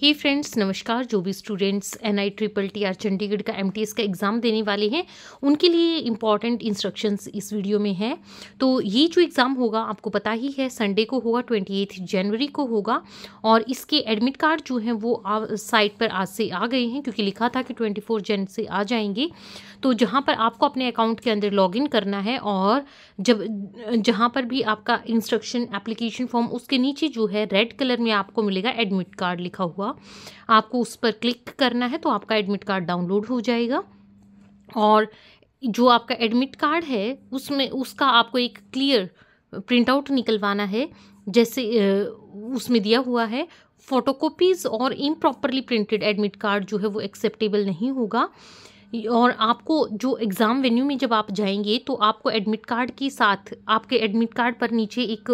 ही friends नमस्कार जो भी students N I triple T R Chandigarh का एम टी एस का एग्ज़ाम देने वाले हैं उनके लिए इम्पॉर्टेंट इंस्ट्रक्शंस इस वीडियो में हैं तो ये जो एग्ज़ाम होगा आपको पता ही है संडे को होगा ट्वेंटी एथ जनवरी को होगा और इसके एडमिट कार्ड जो हैं वो साइट पर आज से आ गए हैं क्योंकि लिखा था कि ट्वेंटी फोर जन से आ जाएंगे तो जहाँ पर आपको अपने अकाउंट के अंदर लॉग इन करना है और जब जहाँ पर भी आपका इंस्ट्रक्शन एप्लीकेशन फॉर्म उसके नीचे जो है रेड कलर में आपको मिलेगा एडमिट कार्ड लिखा हुआ हुआ आपको उस पर क्लिक करना है तो आपका एडमिट कार्ड डाउनलोड हो जाएगा और जो आपका एडमिट कार्ड है उसमें उसका आपको एक क्लियर प्रिंट आउट निकलवाना है जैसे उसमें दिया हुआ है फोटोकॉपीज़ और इम्प्रॉपरली प्रिंटेड एडमिट कार्ड जो है वो एक्सेप्टेबल नहीं होगा और आपको जो एग्ज़ाम वेन्यू में जब आप जाएंगे तो आपको एडमिट कार्ड के साथ आपके एडमिट कार्ड पर नीचे एक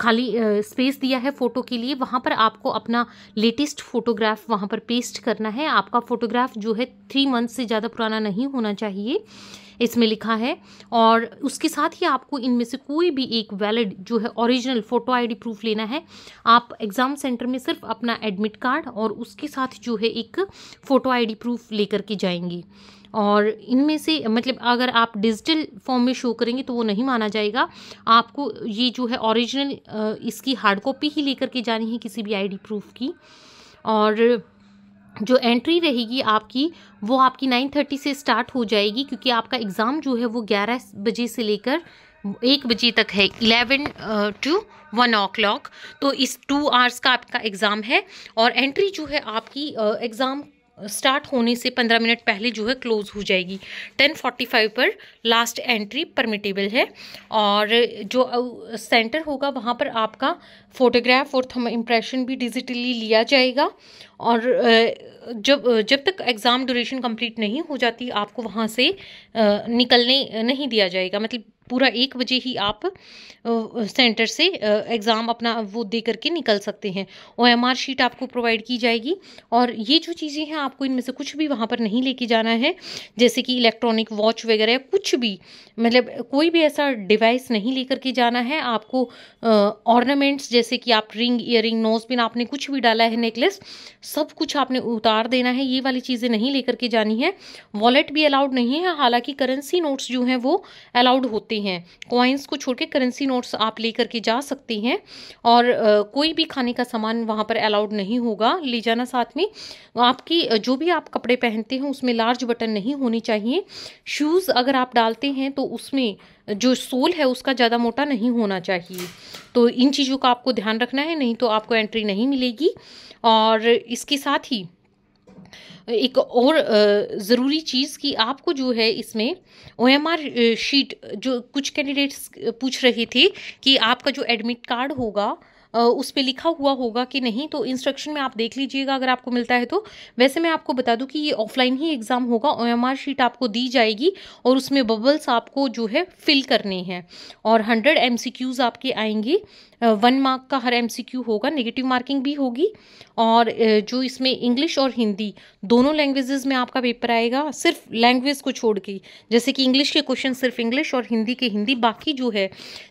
खाली स्पेस दिया है फ़ोटो के लिए वहाँ पर आपको अपना लेटेस्ट फ़ोटोग्राफ वहाँ पर पेस्ट करना है आपका फ़ोटोग्राफ जो है थ्री मंथ से ज़्यादा पुराना नहीं होना चाहिए इसमें लिखा है और उसके साथ ही आपको इनमें से कोई भी एक वैलिड जो है ओरिजिनल फ़ोटो आईडी प्रूफ लेना है आप एग्ज़ाम सेंटर में सिर्फ अपना एडमिट कार्ड और उसके साथ जो है एक फ़ोटो आईडी प्रूफ लेकर के जाएंगी और इनमें से मतलब अगर आप डिजिटल फॉर्म में शो करेंगे तो वो नहीं माना जाएगा आपको ये जो है ओरिजिनल इसकी हार्ड कॉपी ही लेकर के जानी है किसी भी आईडी प्रूफ की और जो एंट्री रहेगी आपकी वो आपकी नाइन थर्टी से स्टार्ट हो जाएगी क्योंकि आपका एग्ज़ाम जो है वो ग्यारह बजे से लेकर एक बजे तक है eleven to one o'clock तो इस टू आवर्स का आपका एग्ज़ाम है और एंट्री जो है आपकी एग्ज़ाम uh, स्टार्ट होने से पंद्रह मिनट पहले जो है क्लोज़ हो जाएगी टेन फोर्टी फाइव पर लास्ट एंट्री परमिटेबल है और जो सेंटर होगा वहाँ पर आपका फ़ोटोग्राफ और थम इम्प्रेशन भी डिजिटली लिया जाएगा और जब जब तक एग्ज़ाम ड्यूरेशन कंप्लीट नहीं हो जाती आपको वहाँ से निकलने नहीं दिया जाएगा मतलब पूरा एक बजे ही आप सेंटर से एग्ज़ाम अपना वो दे करके निकल सकते हैं ओ एम आर शीट आपको प्रोवाइड की जाएगी और ये जो चीज़ें हैं आपको इनमें से कुछ भी वहाँ पर नहीं लेके जाना है जैसे कि इलेक्ट्रॉनिक वॉच वगैरह कुछ भी मतलब कोई भी ऐसा डिवाइस नहीं लेकर के जाना है आपको ऑर्नामेंट्स जैसे कि आप रिंग इयर नोज पिन आपने कुछ भी डाला है नेकलेस सब कुछ आपने उतार देना है ये वाली चीज़ें नहीं लेकर के जानी है वॉलेट भी अलाउड नहीं है हालांकि करेंसी नोट्स जो हैं वो अलाउड होते सकते हैं कॉइन्स को छोड़ के करेंसी नोट्स आप ले करके जा सकते हैं और कोई भी खाने का सामान वहाँ पर अलाउड नहीं होगा ले जाना साथ में आपकी जो भी आप कपड़े पहनते हैं उसमें लार्ज बटन नहीं होने चाहिए शूज़ अगर आप डालते हैं तो उसमें जो सोल है उसका ज़्यादा मोटा नहीं होना चाहिए तो इन चीज़ों का आपको ध्यान रखना है नहीं तो आपको एंट्री नहीं मिलेगी और इसके साथ ही एक और ज़रूरी चीज़ कि आपको जो है इसमें ओ शीट जो कुछ कैंडिडेट्स पूछ रहे थे कि आपका जो एडमिट कार्ड होगा उस पर लिखा हुआ होगा कि नहीं तो इंस्ट्रक्शन में आप देख लीजिएगा अगर आपको मिलता है तो वैसे मैं आपको बता दूं कि ये ऑफलाइन ही एग्ज़ाम होगा ओ शीट आपको दी जाएगी और उसमें बबल्स आपको जो है फिल करने हैं और हंड्रेड एम आपके आएंगे वन मार्क का हर एम होगा नेगेटिव मार्किंग भी होगी और जो इसमें इंग्लिश और हिंदी दोनों लैंग्वेजेस में आपका पेपर आएगा सिर्फ लैंग्वेज को छोड़ के जैसे कि इंग्लिश के क्वेश्चन सिर्फ इंग्लिश और हिंदी के हिंदी बाकी जो है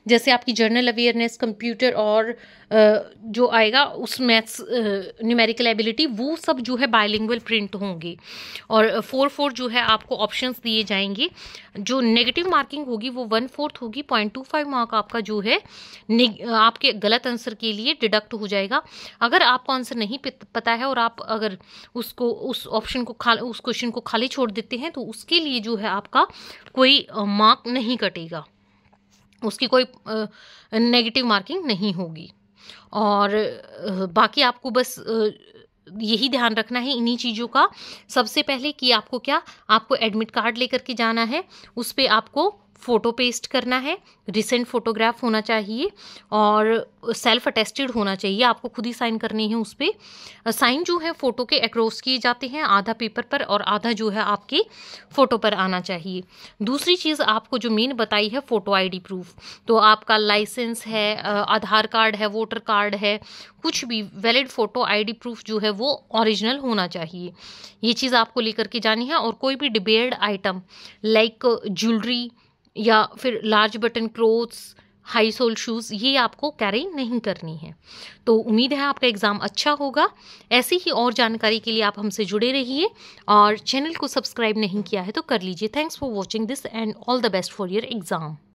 जैसे आपकी जर्नल अवेयरनेस कंप्यूटर और जो आएगा उस मैथ्स न्यूमेरिकल एबिलिटी वो सब जो है बायलिंगुअल प्रिंट होंगे और फोर फोर जो है आपको ऑप्शंस दिए जाएंगे जो नेगेटिव मार्किंग होगी वो वन फोर्थ होगी पॉइंट टू फाइव मार्क आपका जो है आपके गलत आंसर के लिए डिडक्ट हो जाएगा अगर आपको आंसर नहीं पता है और आप अगर उसको उस ऑप्शन को खा उस क्वेश्चन को खाली छोड़ देते हैं तो उसके लिए जो है आपका कोई मार्क नहीं कटेगा उसकी कोई नेगेटिव मार्किंग नहीं होगी और बाकी आपको बस यही ध्यान रखना है इन्हीं चीज़ों का सबसे पहले कि आपको क्या आपको एडमिट कार्ड लेकर के जाना है उस पर आपको फ़ोटो पेस्ट करना है रिसेंट फ़ोटोग्राफ होना चाहिए और सेल्फ अटेस्टेड होना चाहिए आपको खुद ही साइन करनी है उस पर साइन जो है फ़ोटो के एक्रोस किए जाते हैं आधा पेपर पर और आधा जो है आपके फ़ोटो पर आना चाहिए दूसरी चीज़ आपको जो मेन बताई है फ़ोटो आईडी प्रूफ तो आपका लाइसेंस है आधार कार्ड है वोटर कार्ड है कुछ भी वैलिड फ़ोटो आईडी प्रूफ जो है वो ओरिजिनल होना चाहिए ये चीज़ आपको लेकर के जानी है और कोई भी डिबेयर्ड आइटम लाइक ज्वेलरी या फिर large button clothes high sole shoes ये आपको कैरी नहीं करनी है तो उम्मीद है आपका एग्ज़ाम अच्छा होगा ऐसी ही और जानकारी के लिए आप हमसे जुड़े रहिए और चैनल को सब्सक्राइब नहीं किया है तो कर लीजिए thanks for watching this and all the best for your exam